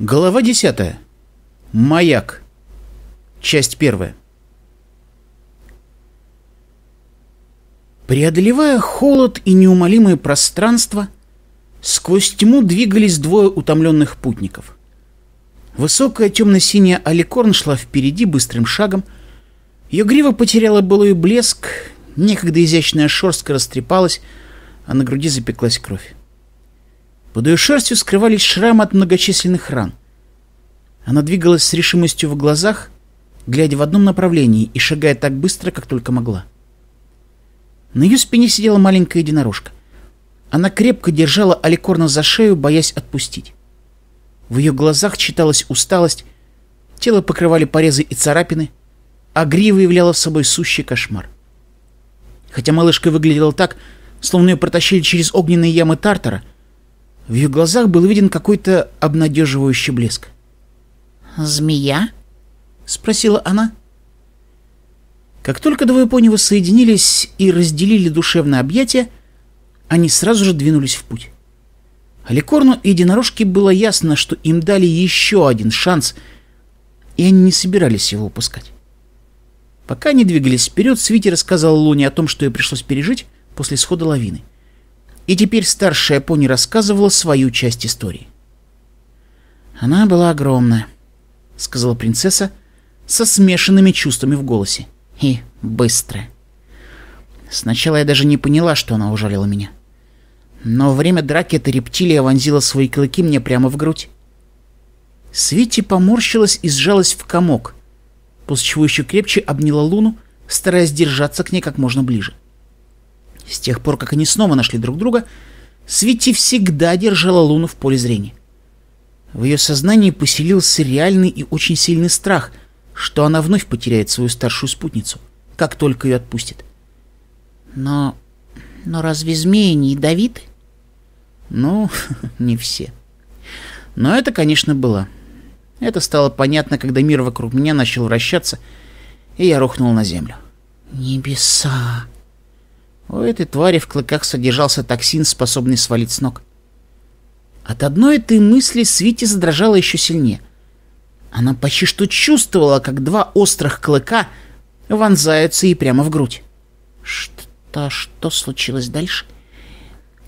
Глава 10. Маяк. Часть 1. Преодолевая холод и неумолимое пространство, сквозь тьму двигались двое утомленных путников. Высокая темно-синяя аликорн шла впереди быстрым шагом. Ее грива потеряла былой блеск, некогда изящная шерстка растрепалась, а на груди запеклась кровь. Под ее шерстью скрывались шрамы от многочисленных ран. Она двигалась с решимостью в глазах, глядя в одном направлении и шагая так быстро, как только могла. На ее спине сидела маленькая единорожка. Она крепко держала Аликорна за шею, боясь отпустить. В ее глазах читалась усталость, тело покрывали порезы и царапины, а грива являла собой сущий кошмар. Хотя малышка выглядела так, словно ее протащили через огненные ямы Тартара — в ее глазах был виден какой-то обнадеживающий блеск. «Змея?» — спросила она. Как только двое понева соединились и разделили душевное объятие, они сразу же двинулись в путь. Аликорну и единорожке было ясно, что им дали еще один шанс, и они не собирались его упускать. Пока они двигались вперед, Свити рассказал Луне о том, что ей пришлось пережить после схода лавины — и теперь старшая пони рассказывала свою часть истории. «Она была огромная», — сказала принцесса со смешанными чувствами в голосе. «И быстрая. Сначала я даже не поняла, что она ужалила меня. Но во время драки эта рептилия вонзила свои клыки мне прямо в грудь. Свити поморщилась и сжалась в комок, после чего еще крепче обняла Луну, стараясь держаться к ней как можно ближе. С тех пор, как они снова нашли друг друга, Свити всегда держала Луну в поле зрения. В ее сознании поселился реальный и очень сильный страх, что она вновь потеряет свою старшую спутницу, как только ее отпустит. Но... но разве змеи не ядовиты? Ну, не все. Но это, конечно, было. Это стало понятно, когда мир вокруг меня начал вращаться, и я рухнул на землю. «Небеса!» У этой твари в клыках содержался токсин, способный свалить с ног. От одной этой мысли Свити задрожала еще сильнее. Она почти что чувствовала, как два острых клыка вонзаются ей прямо в грудь. Что, что случилось дальше?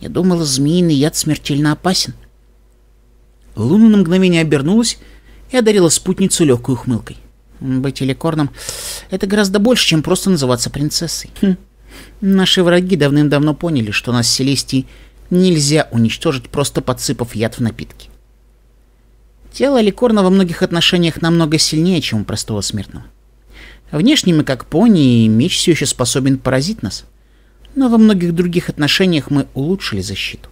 Я думала, змеиный яд смертельно опасен. Луна на мгновение обернулась и одарила спутницу легкой ухмылкой. Быть эликорном — это гораздо больше, чем просто называться принцессой. Хм. Наши враги давным-давно поняли, что нас Селестий нельзя уничтожить, просто подсыпав яд в напитки. Тело Ликорна во многих отношениях намного сильнее, чем у простого смертного. Внешне мы как пони, и меч все еще способен поразить нас. Но во многих других отношениях мы улучшили защиту.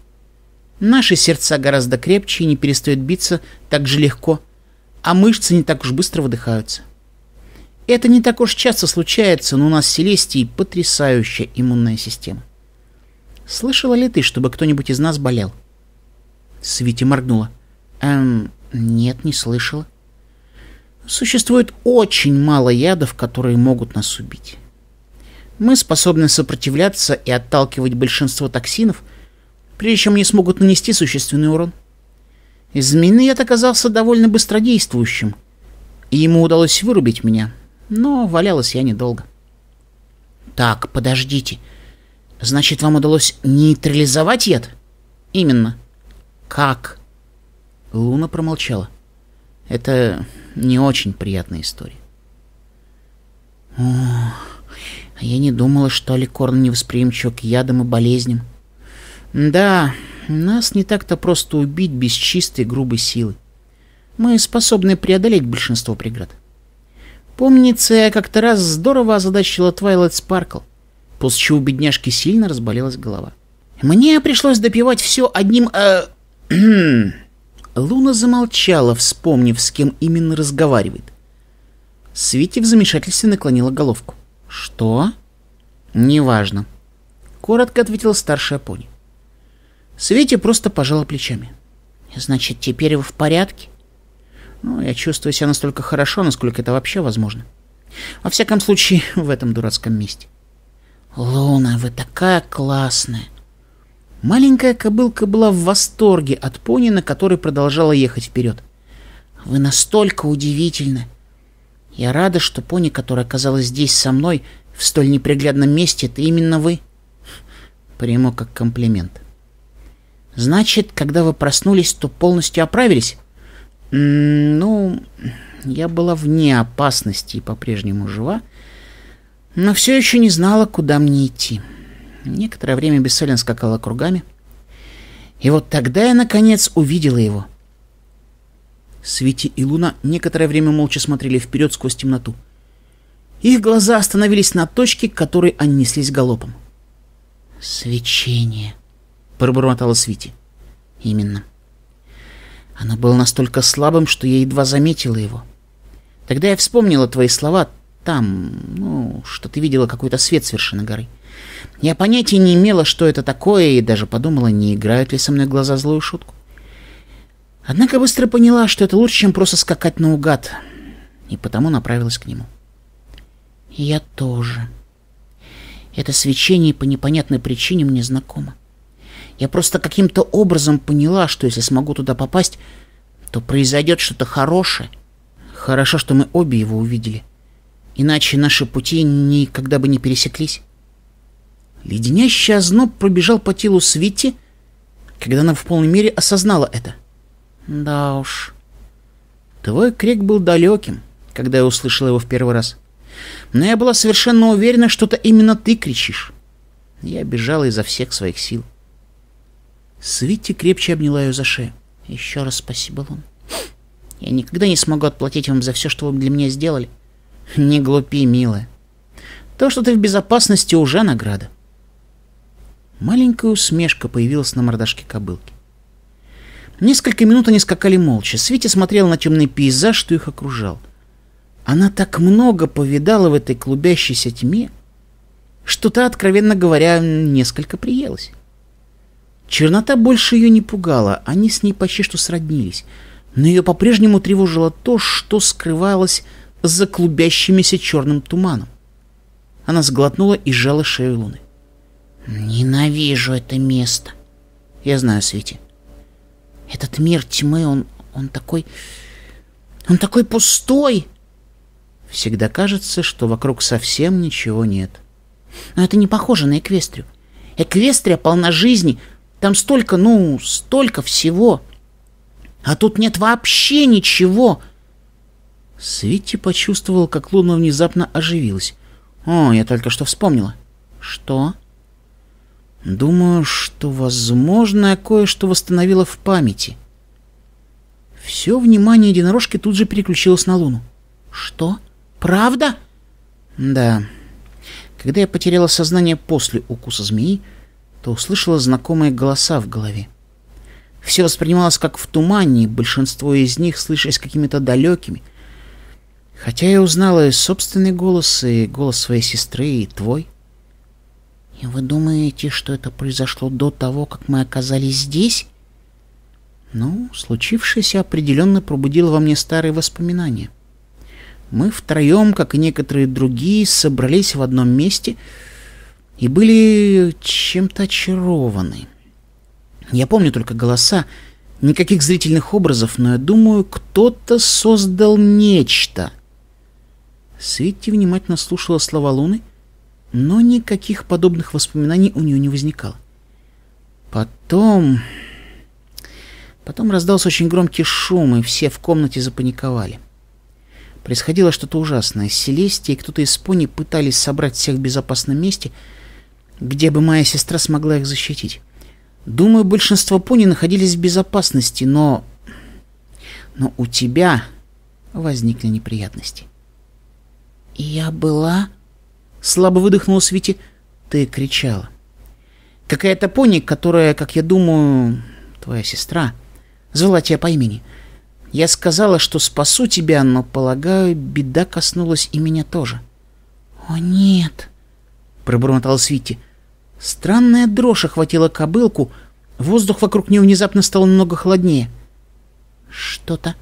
Наши сердца гораздо крепче и не перестают биться так же легко, а мышцы не так уж быстро выдыхаются. Это не так уж часто случается, но у нас в Селестии потрясающая иммунная система. Слышала ли ты, чтобы кто-нибудь из нас болел? Свити моргнула. Эм, нет, не слышала. Существует очень мало ядов, которые могут нас убить. Мы способны сопротивляться и отталкивать большинство токсинов, прежде чем они смогут нанести существенный урон. Змеиный яд оказался довольно быстродействующим, и ему удалось вырубить меня, но валялась я недолго. «Так, подождите. Значит, вам удалось нейтрализовать яд?» «Именно». «Как?» Луна промолчала. «Это не очень приятная история». «Ох, я не думала, что Аликорн не невосприимчив к ядам и болезням. Да, нас не так-то просто убить без чистой грубой силы. Мы способны преодолеть большинство преград». Помнится, я как-то раз здорово озадачила Твайлайт Спаркл, после чего у бедняжки сильно разболелась голова. Мне пришлось допивать все одним... Э... Луна замолчала, вспомнив, с кем именно разговаривает. Свити в замешательстве наклонила головку. «Что?» «Неважно», — коротко ответила старшая пони. Свити просто пожала плечами. «Значит, теперь вы в порядке?» Ну, я чувствую себя настолько хорошо, насколько это вообще возможно. Во всяком случае, в этом дурацком месте. «Луна, вы такая классная!» Маленькая кобылка была в восторге от пони, на которой продолжала ехать вперед. «Вы настолько удивительны! Я рада, что пони, которая оказалась здесь со мной, в столь неприглядном месте, это именно вы!» Приму как комплимент. «Значит, когда вы проснулись, то полностью оправились?» Ну, я была вне опасности и по-прежнему жива, но все еще не знала, куда мне идти. Некоторое время Бесселин скакала кругами. И вот тогда я, наконец, увидела его. Свити и Луна некоторое время молча смотрели вперед сквозь темноту. Их глаза остановились на точке, к которой они неслись галопом. «Свечение», — пробормотала Свити. «Именно. Оно было настолько слабым, что я едва заметила его. Тогда я вспомнила твои слова там, ну, что ты видела какой-то свет с вершины горы. Я понятия не имела, что это такое, и даже подумала, не играют ли со мной глаза злую шутку. Однако быстро поняла, что это лучше, чем просто скакать наугад, и потому направилась к нему. Я тоже. Это свечение по непонятной причине мне знакомо. Я просто каким-то образом поняла, что если смогу туда попасть, то произойдет что-то хорошее. Хорошо, что мы обе его увидели. Иначе наши пути никогда бы не пересеклись. Леденящий озноб пробежал по телу Свити, когда она в полной мере осознала это. Да уж. Твой крик был далеким, когда я услышала его в первый раз. Но я была совершенно уверена, что это именно ты кричишь. Я бежала изо всех своих сил. Свитти крепче обняла ее за шею. «Еще раз спасибо, Лун. Я никогда не смогу отплатить вам за все, что вы для меня сделали». «Не глупи, милая. То, что ты в безопасности, уже награда». Маленькая усмешка появилась на мордашке кобылки. Несколько минут они скакали молча. Свити смотрела на темный пейзаж, что их окружал. Она так много повидала в этой клубящейся тьме, что та, откровенно говоря, несколько приелась. Чернота больше ее не пугала, они с ней почти что сроднились, но ее по-прежнему тревожило то, что скрывалось за клубящимися черным туманом. Она сглотнула и сжала шею Луны. «Ненавижу это место!» «Я знаю, Свети. Этот мир тьмы, он, он такой... он такой пустой!» «Всегда кажется, что вокруг совсем ничего нет». «Но это не похоже на Эквестрию. Эквестрия полна жизни, там столько, ну, столько всего. А тут нет вообще ничего. Свити почувствовал, как Луна внезапно оживилась. О, я только что вспомнила. Что? Думаю, что, возможно, я кое-что восстановила в памяти. Все внимание единорожки тут же переключилось на Луну. Что? Правда? Да. Когда я потеряла сознание после укуса змеи, то услышала знакомые голоса в голове. Все воспринималось как в тумане, и большинство из них слышались какими-то далекими. Хотя я узнала и собственный голос, и голос своей сестры, и твой. И вы думаете, что это произошло до того, как мы оказались здесь? Ну, случившееся определенно пробудило во мне старые воспоминания. Мы втроем, как и некоторые другие, собрались в одном месте — и были чем-то очарованы. Я помню только голоса, никаких зрительных образов, но я думаю, кто-то создал нечто. Свитти внимательно слушала слова Луны, но никаких подобных воспоминаний у нее не возникало. Потом... Потом раздался очень громкий шум, и все в комнате запаниковали. Происходило что-то ужасное. Селестия и кто-то из пони пытались собрать всех в безопасном месте — где бы моя сестра смогла их защитить. Думаю, большинство пони находились в безопасности, но... Но у тебя возникли неприятности. «Я была...» Слабо выдохнула Свити. «Ты кричала. Какая-то пони, которая, как я думаю, твоя сестра, звала тебя по имени. Я сказала, что спасу тебя, но, полагаю, беда коснулась и меня тоже». «О, нет!» — пробормотал Свити. Странная дрожь охватила кобылку, воздух вокруг нее внезапно стал немного холоднее. «Что-то...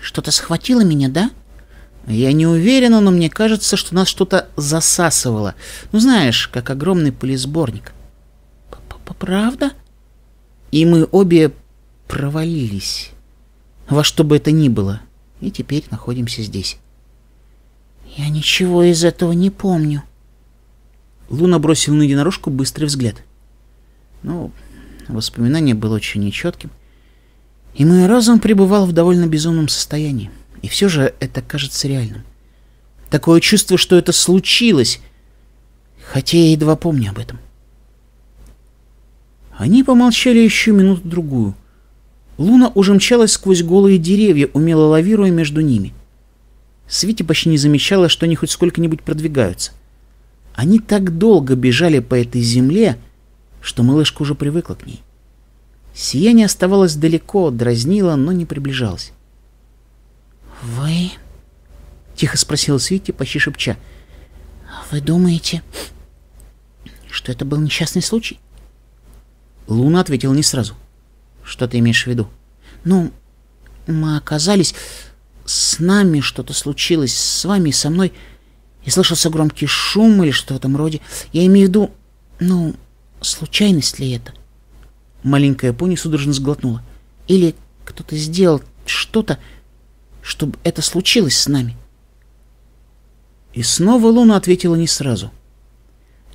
что-то схватило меня, да?» «Я не уверена, но мне кажется, что нас что-то засасывало. Ну, знаешь, как огромный пылесборник». «Правда?» И мы обе провалились. Во что бы это ни было. И теперь находимся здесь. «Я ничего из этого не помню», Луна бросил на единорожку быстрый взгляд. Ну, воспоминание было очень нечетким. И мой разум пребывал в довольно безумном состоянии. И все же это кажется реальным. Такое чувство, что это случилось, хотя я едва помню об этом. Они помолчали еще минуту-другую. Луна уже мчалась сквозь голые деревья, умело лавируя между ними. Свити почти не замечала, что они хоть сколько-нибудь продвигаются. Они так долго бежали по этой земле, что малышка уже привыкла к ней. Сияние оставалось далеко, дразнило, но не приближалось. «Вы...» — тихо спросил Свити, почти шепча. «А «Вы думаете, что это был несчастный случай?» Луна ответил не сразу. «Что ты имеешь в виду?» «Ну, мы оказались... С нами что-то случилось, с вами и со мной...» и слышался громкий шум или что в этом роде. Я имею в виду, ну, случайность ли это? Маленькая пони судорожно сглотнула. Или кто-то сделал что-то, чтобы это случилось с нами. И снова Луна ответила не сразу.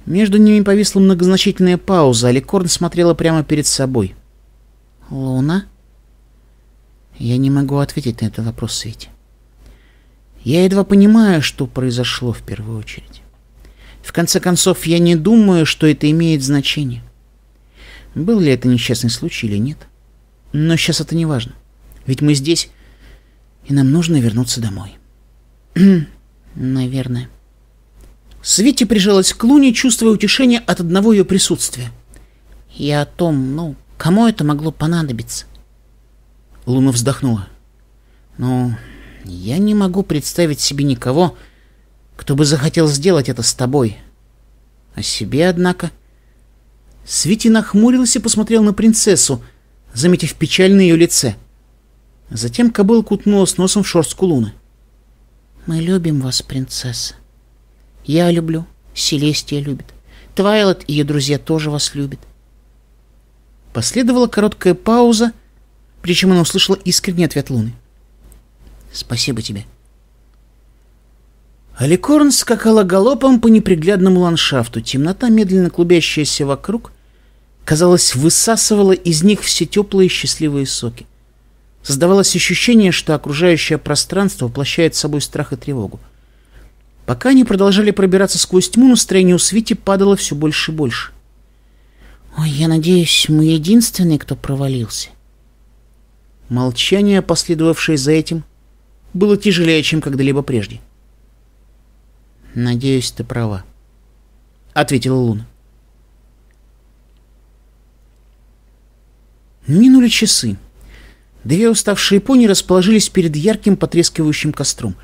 Между ними повисла многозначительная пауза, а Ликорн смотрела прямо перед собой. «Луна?» «Я не могу ответить на этот вопрос, Свете. Я едва понимаю, что произошло в первую очередь. В конце концов, я не думаю, что это имеет значение. Был ли это несчастный случай или нет. Но сейчас это не важно. Ведь мы здесь, и нам нужно вернуться домой. Наверное. Свети прижалась к Луне, чувствуя утешение от одного ее присутствия. И о том, ну, кому это могло понадобиться? Луна вздохнула. Ну, я не могу представить себе никого, кто бы захотел сделать это с тобой. О себе, однако. Свити нахмурился и посмотрел на принцессу, заметив печаль на ее лице. Затем кобыл кутнула с носом в шорстку луны. «Мы любим вас, принцесса. Я люблю, Селестия любит, Твайлот и ее друзья тоже вас любят». Последовала короткая пауза, причем она услышала искренний ответ Луны. — Спасибо тебе. Аликорн скакала галопом по неприглядному ландшафту. Темнота, медленно клубящаяся вокруг, казалось, высасывала из них все теплые счастливые соки. Создавалось ощущение, что окружающее пространство воплощает собой страх и тревогу. Пока они продолжали пробираться сквозь тьму, настроение у Свити падало все больше и больше. «Ой, я надеюсь, мы единственные, кто провалился». Молчание, последовавшее за этим, — было тяжелее, чем когда-либо прежде. «Надеюсь, ты права», — ответила Луна. Минули часы. Две уставшие пони расположились перед ярким потрескивающим костром.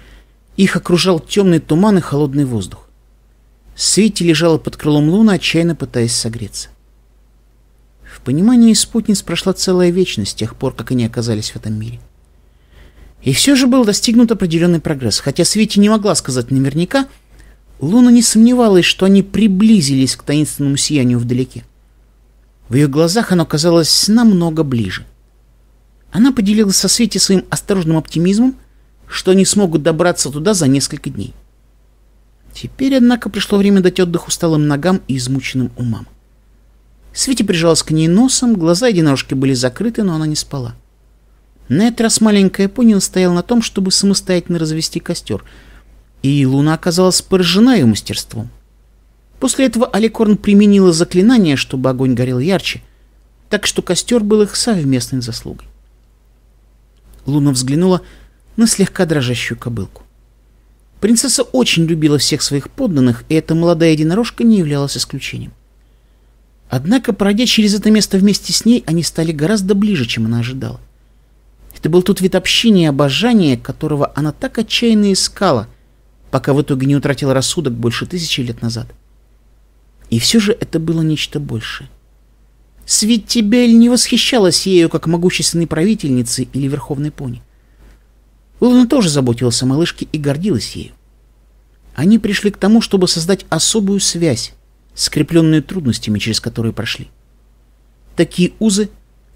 Их окружал темный туман и холодный воздух. Свити лежала под крылом Луны, отчаянно пытаясь согреться. В понимании спутниц прошла целая вечность с тех пор, как они оказались в этом мире. И все же был достигнут определенный прогресс, хотя Свете не могла сказать наверняка, Луна не сомневалась, что они приблизились к таинственному сиянию вдалеке. В ее глазах оно казалось намного ближе. Она поделилась со Свете своим осторожным оптимизмом, что они смогут добраться туда за несколько дней. Теперь, однако, пришло время дать отдых усталым ногам и измученным умам. Свете прижалась к ней носом, глаза единорожки были закрыты, но она не спала. На этот раз маленькая Пунин настояла на том, чтобы самостоятельно развести костер, и луна оказалась поражена ее мастерством. После этого Аликорн применила заклинание, чтобы огонь горел ярче, так что костер был их совместной заслугой. Луна взглянула на слегка дрожащую кобылку. Принцесса очень любила всех своих подданных, и эта молодая единорожка не являлась исключением. Однако, пройдя через это место вместе с ней, они стали гораздо ближе, чем она ожидала. Это был тот вид общения и обожания, которого она так отчаянно искала, пока в итоге не утратила рассудок больше тысячи лет назад. И все же это было нечто большее. Светтибель не восхищалась ею как могущественной правительницей или верховной пони. Луна тоже заботилась о малышке и гордилась ею. Они пришли к тому, чтобы создать особую связь, скрепленную трудностями, через которые прошли. Такие узы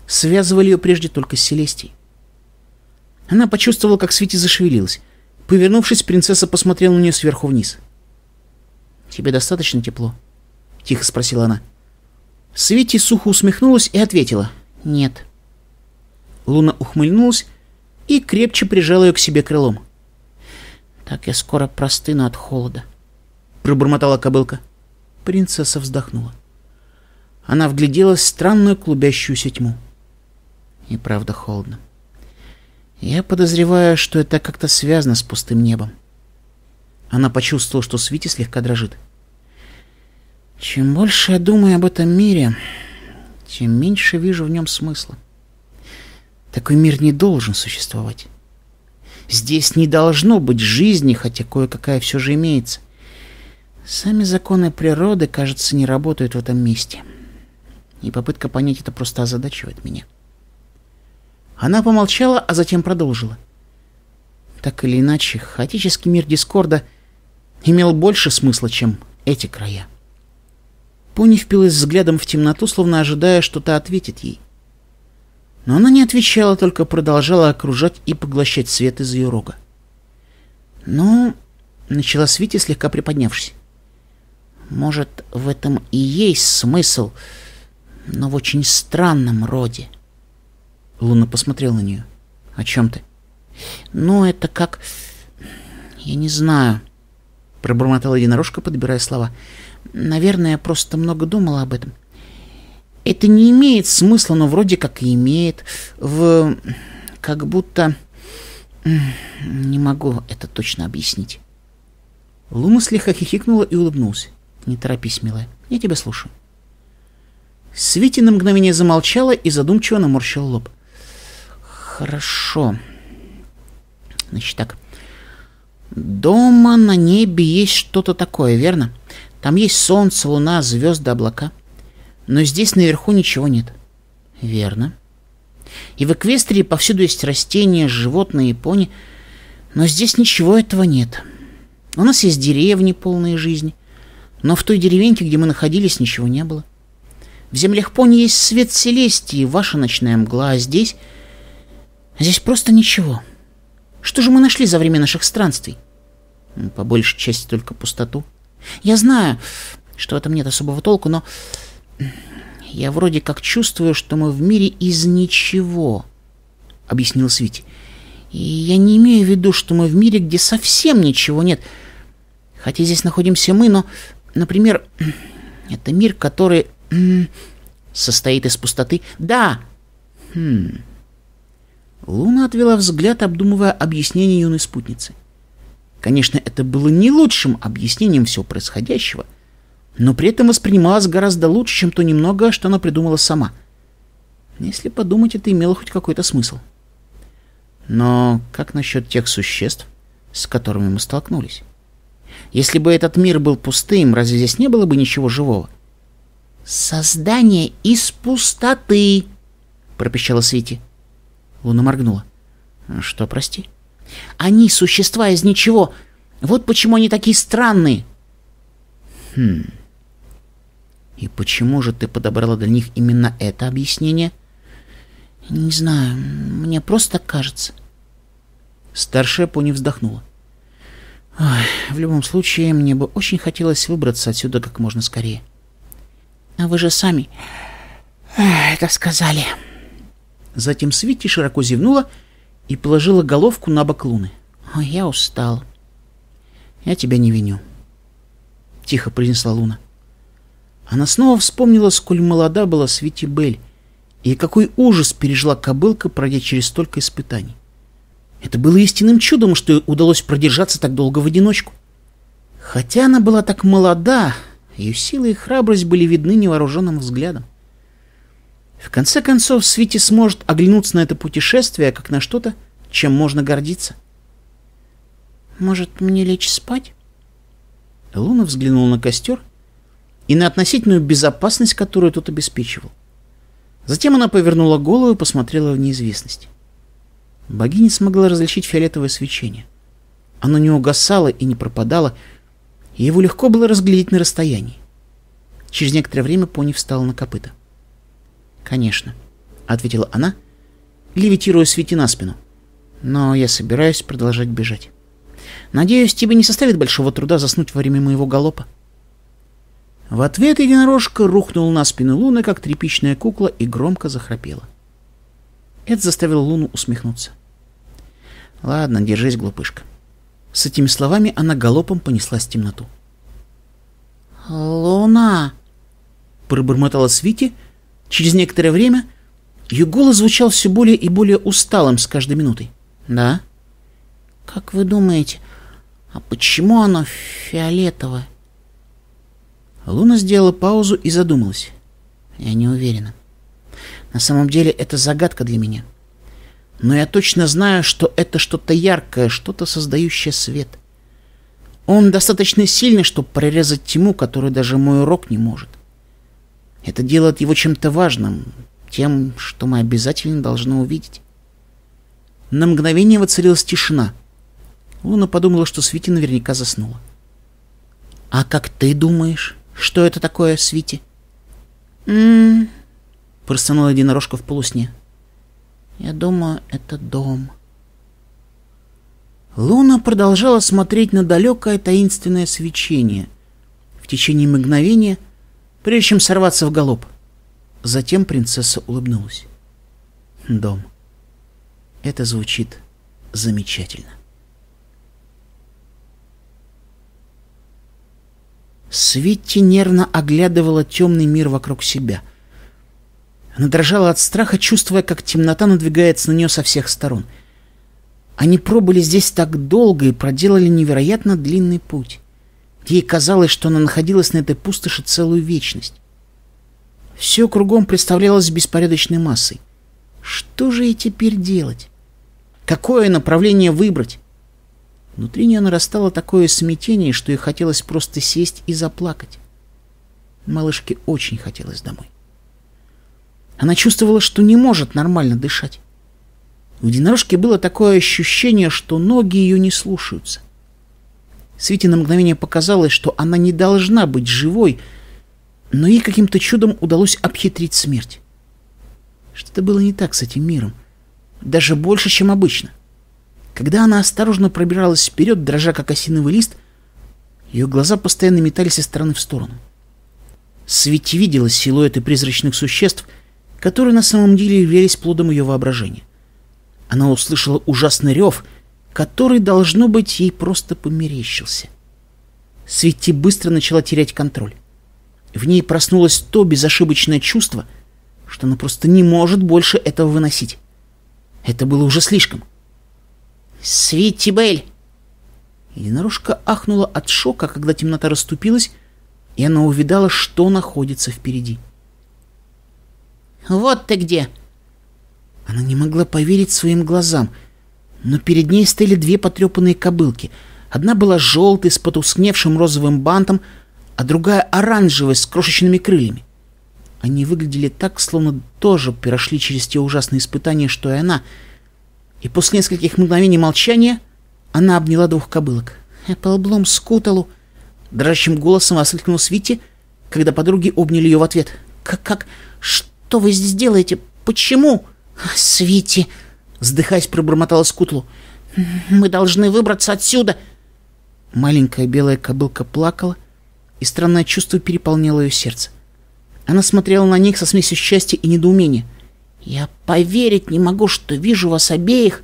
связывали ее прежде только с Селестией. Она почувствовала, как Свити зашевелилась. Повернувшись, принцесса посмотрела на нее сверху вниз. «Тебе достаточно тепло?» — тихо спросила она. Свити сухо усмехнулась и ответила. «Нет». Луна ухмыльнулась и крепче прижала ее к себе крылом. «Так я скоро простыну от холода», — пробормотала кобылка. Принцесса вздохнула. Она вгляделась в странную клубящуюся тьму. «И правда холодно», я подозреваю, что это как-то связано с пустым небом. Она почувствовала, что Свити слегка дрожит. Чем больше я думаю об этом мире, тем меньше вижу в нем смысла. Такой мир не должен существовать. Здесь не должно быть жизни, хотя кое-какая все же имеется. Сами законы природы, кажется, не работают в этом месте. И попытка понять это просто озадачивает меня. — она помолчала, а затем продолжила. Так или иначе, хаотический мир Дискорда имел больше смысла, чем эти края. Пуни впилась взглядом в темноту, словно ожидая, что то ответит ей. Но она не отвечала, только продолжала окружать и поглощать свет из ее рога. «Ну...» — начала Свити, слегка приподнявшись. «Может, в этом и есть смысл, но в очень странном роде». Луна посмотрел на нее. «О чем ты?» «Ну, это как... Я не знаю...» Пробормотала единорожка, подбирая слова. «Наверное, я просто много думала об этом. Это не имеет смысла, но вроде как и имеет. В... Как будто... Не могу это точно объяснить». Луна слегка хихикнула и улыбнулась, «Не торопись, милая. Я тебя слушаю». Свити на мгновение замолчала и задумчиво наморщила лоб. Хорошо. Значит так. Дома на небе есть что-то такое, верно? Там есть солнце, луна, звезды, облака. Но здесь наверху ничего нет. Верно. И в Эквестрии повсюду есть растения, животные и пони. Но здесь ничего этого нет. У нас есть деревни, полные жизни. Но в той деревеньке, где мы находились, ничего не было. В землях пони есть свет Селестии, ваша ночная мгла, а здесь Здесь просто ничего. Что же мы нашли за время наших странствий? По большей части только пустоту. Я знаю, что в этом нет особого толку, но я вроде как чувствую, что мы в мире из ничего, — объяснил Свити. И я не имею в виду, что мы в мире, где совсем ничего нет. Хотя здесь находимся мы, но, например, это мир, который состоит из пустоты. Да! Хм... Луна отвела взгляд, обдумывая объяснение юной спутницы. Конечно, это было не лучшим объяснением всего происходящего, но при этом воспринималось гораздо лучше, чем то немного, что она придумала сама. Если подумать, это имело хоть какой-то смысл. Но как насчет тех существ, с которыми мы столкнулись? Если бы этот мир был пустым, разве здесь не было бы ничего живого? «Создание из пустоты!» — пропищала Свити. Луна моргнула. «Что, прости?» «Они существа из ничего. Вот почему они такие странные». «Хм... И почему же ты подобрала для них именно это объяснение?» «Не знаю. Мне просто так кажется». Старшая пони вздохнула. Ой, в любом случае, мне бы очень хотелось выбраться отсюда как можно скорее. А вы же сами э, это сказали. Затем Свити широко зевнула и положила головку на бок луны. «Ой, я устал. Я тебя не виню», — тихо произнесла луна. Она снова вспомнила, сколь молода была Свити Бель, и какой ужас пережила кобылка, пройдя через столько испытаний. Это было истинным чудом, что ей удалось продержаться так долго в одиночку. Хотя она была так молода, ее сила и храбрость были видны невооруженным взглядом. В конце концов, Свити сможет оглянуться на это путешествие, как на что-то, чем можно гордиться. «Может, мне лечь спать?» Луна взглянула на костер и на относительную безопасность, которую тот обеспечивал. Затем она повернула голову и посмотрела в неизвестность. Богиня смогла различить фиолетовое свечение. Оно не угасало и не пропадало, и его легко было разглядеть на расстоянии. Через некоторое время пони встала на копыта. — «Конечно», — ответила она, левитируя Свити на спину. «Но я собираюсь продолжать бежать. Надеюсь, тебе не составит большого труда заснуть во время моего галопа». В ответ единорожка рухнула на спину Луны, как тряпичная кукла, и громко захрапела. Это заставило Луну усмехнуться. «Ладно, держись, глупышка». С этими словами она галопом понеслась в темноту. «Луна!» — пробормотала Свити, Через некоторое время ее голос звучал все более и более усталым с каждой минутой. «Да?» «Как вы думаете, а почему оно фиолетовое?» Луна сделала паузу и задумалась. «Я не уверена. На самом деле это загадка для меня. Но я точно знаю, что это что-то яркое, что-то создающее свет. Он достаточно сильный, чтобы прорезать тьму, которую даже мой урок не может». Это делает его чем-то важным, тем, что мы обязательно должны увидеть. На мгновение воцарилась тишина. Луна подумала, что Свити наверняка заснула. «А как ты думаешь, что это такое, Свити?» «М-м-м...» простянула единорожка в полусне. «Я думаю, это дом». Луна продолжала смотреть на далекое таинственное свечение. В течение мгновения прежде чем сорваться в галоп. Затем принцесса улыбнулась. Дом. Это звучит замечательно. Свитти нервно оглядывала темный мир вокруг себя. Она дрожала от страха, чувствуя, как темнота надвигается на нее со всех сторон. Они пробыли здесь так долго и проделали невероятно длинный путь. Ей казалось, что она находилась на этой пустоши целую вечность. Все кругом представлялось беспорядочной массой. Что же ей теперь делать? Какое направление выбрать? Внутри нее нарастало такое смятение, что ей хотелось просто сесть и заплакать. Малышке очень хотелось домой. Она чувствовала, что не может нормально дышать. У единорожки было такое ощущение, что ноги ее не слушаются. Свете на мгновение показалось, что она не должна быть живой, но ей каким-то чудом удалось обхитрить смерть. Что-то было не так с этим миром. Даже больше, чем обычно. Когда она осторожно пробиралась вперед, дрожа как осиновый лист, ее глаза постоянно метались из стороны в сторону. Свете видела силуэты призрачных существ, которые на самом деле являлись плодом ее воображения. Она услышала ужасный рев — который, должно быть, ей просто померещился. Свети быстро начала терять контроль. В ней проснулось то безошибочное чувство, что она просто не может больше этого выносить. Это было уже слишком. Свити «Свитибель!» Единорожка ахнула от шока, когда темнота расступилась, и она увидала, что находится впереди. «Вот ты где!» Она не могла поверить своим глазам — но перед ней стояли две потрепанные кобылки. Одна была желтой, с потускневшим розовым бантом, а другая оранжевая, с крошечными крыльями. Они выглядели так, словно тоже перешли через те ужасные испытания, что и она. И после нескольких мгновений молчания она обняла двух кобылок. «Эпплблом скуталу!» Дрожащим голосом воскликнул Свити, когда подруги обняли ее в ответ. «Как, как, что вы здесь делаете? Почему?» «Свити!» Вздыхаясь, пробормотала Скутлу. «М-м, «Мы должны выбраться отсюда!» Маленькая белая кобылка плакала, и странное чувство переполняло ее сердце. Она смотрела на них со смесью счастья и недоумения. «Я поверить не могу, что вижу вас обеих!»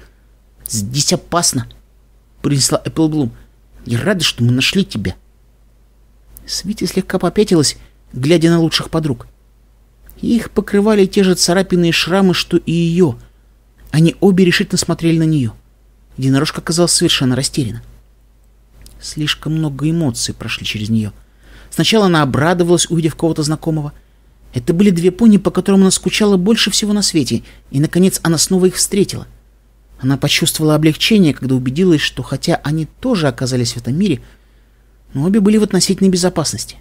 «Здесь опасно!» — принесла Эпплблум. «Я рада, что мы нашли тебя!» Свити слегка попятилась, глядя на лучших подруг. Их покрывали те же царапины и шрамы, что и ее — они обе решительно смотрели на нее. Единорожка оказалась совершенно растеряна. Слишком много эмоций прошли через нее. Сначала она обрадовалась, увидев кого-то знакомого. Это были две пони, по которым она скучала больше всего на свете, и, наконец, она снова их встретила. Она почувствовала облегчение, когда убедилась, что хотя они тоже оказались в этом мире, но обе были в относительной безопасности.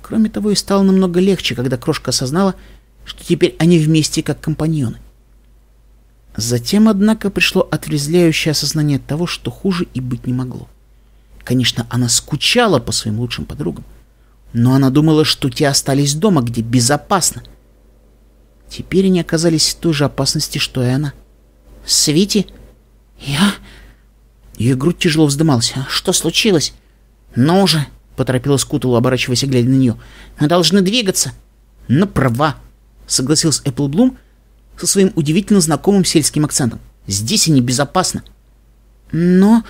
Кроме того, и стало намного легче, когда крошка осознала, что теперь они вместе как компаньоны. — Затем, однако, пришло отрезвляющее осознание того, что хуже и быть не могло. Конечно, она скучала по своим лучшим подругам, но она думала, что те остались дома, где безопасно. Теперь они оказались в той же опасности, что и она. «Свити?» «Я?» Ее грудь тяжело вздымалась. «А что случилось?» «Ну же!» — поторопила Скутула, оборачиваясь и глядя на нее. «Мы должны двигаться!» «На права!» — согласился Эпплблум, со своим удивительно знакомым сельским акцентом. «Здесь и небезопасно». «Но...»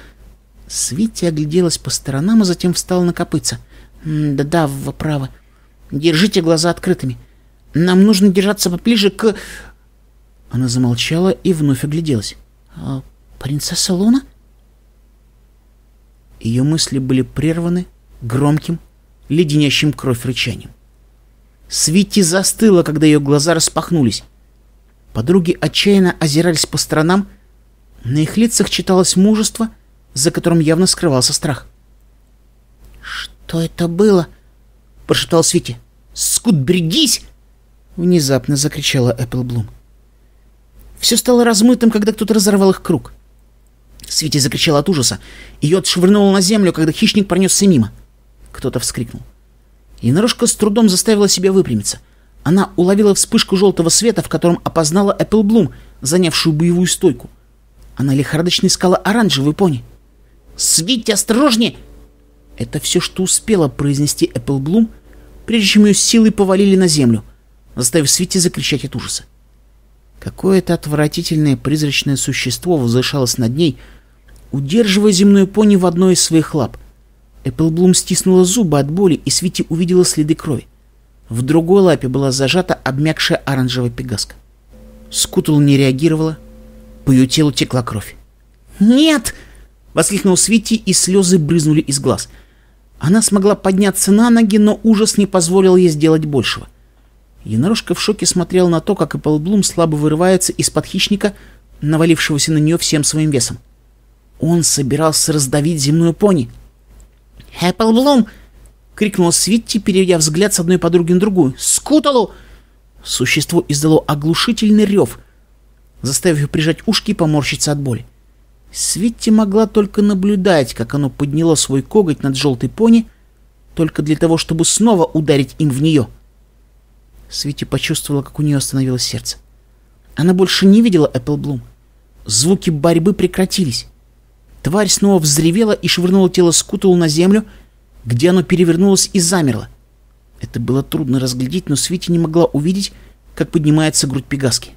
Свити огляделась по сторонам, а затем встала на копытца. «Да-да, вправо. Держите глаза открытыми. Нам нужно держаться поближе к...» Она замолчала и вновь огляделась. «А принцесса Луна?» Ее мысли были прерваны громким, леденящим кровь рычанием. Свити застыла, когда ее глаза распахнулись. Подруги отчаянно озирались по сторонам, на их лицах читалось мужество, за которым явно скрывался страх. «Что это было?» — прошептал Свити. «Скут, берегись!» — внезапно закричала Эпплблум. Все стало размытым, когда кто-то разорвал их круг. Свити закричала от ужаса. Ее отшвырнуло на землю, когда хищник пронесся мимо. Кто-то вскрикнул. И наружка с трудом заставила себя выпрямиться — она уловила вспышку желтого света, в котором опознала Эпплблум, занявшую боевую стойку. Она лихорадочно искала оранжевый пони. «Свите осторожнее!» Это все, что успела произнести Эпплблум, прежде чем ее силой повалили на землю, заставив Свити закричать от ужаса. Какое-то отвратительное призрачное существо возвышалось над ней, удерживая земную пони в одной из своих лап. Эпплблум стиснула зубы от боли, и Свити увидела следы крови. В другой лапе была зажата обмякшая оранжевая пегаска. Скутул не реагировала, по ее телу текла кровь. «Нет!» — воскликнул Свити, и слезы брызнули из глаз. Она смогла подняться на ноги, но ужас не позволил ей сделать большего. Единорожка в шоке смотрела на то, как Эпплблум слабо вырывается из-под хищника, навалившегося на нее всем своим весом. Он собирался раздавить земную пони. «Эпплблум!» крикнула Свитти, переведя взгляд с одной подруги на другую. «Скуталу!» Существо издало оглушительный рев, заставив прижать ушки и поморщиться от боли. Свитти могла только наблюдать, как оно подняло свой коготь над желтой пони, только для того, чтобы снова ударить им в нее. Свитти почувствовала, как у нее остановилось сердце. Она больше не видела Эпплблум. Звуки борьбы прекратились. Тварь снова взревела и швырнула тело Скутулу на землю — где оно перевернулось и замерло. Это было трудно разглядеть, но Свити не могла увидеть, как поднимается грудь Пегаски.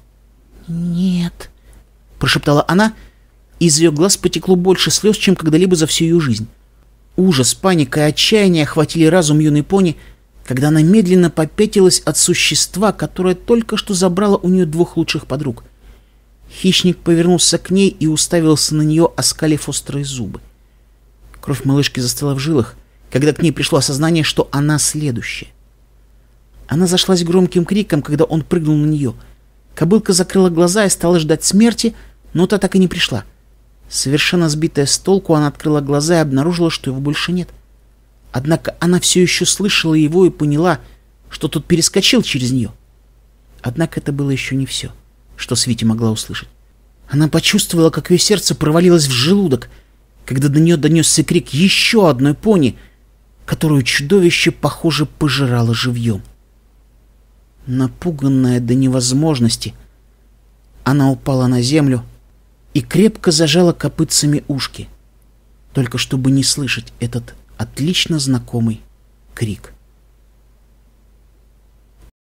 «Нет», — прошептала она, и из ее глаз потекло больше слез, чем когда-либо за всю ее жизнь. Ужас, паника и отчаяние охватили разум юной пони, когда она медленно попятилась от существа, которое только что забрало у нее двух лучших подруг. Хищник повернулся к ней и уставился на нее, оскалив острые зубы. Кровь малышки застыла в жилах — когда к ней пришло осознание, что она следующая. Она зашлась громким криком, когда он прыгнул на нее. Кобылка закрыла глаза и стала ждать смерти, но та так и не пришла. Совершенно сбитая с толку, она открыла глаза и обнаружила, что его больше нет. Однако она все еще слышала его и поняла, что тот перескочил через нее. Однако это было еще не все, что Свити могла услышать. Она почувствовала, как ее сердце провалилось в желудок, когда до нее донесся крик еще одной пони — которую чудовище, похоже, пожирало живьем. Напуганная до невозможности, она упала на землю и крепко зажала копытцами ушки, только чтобы не слышать этот отлично знакомый крик.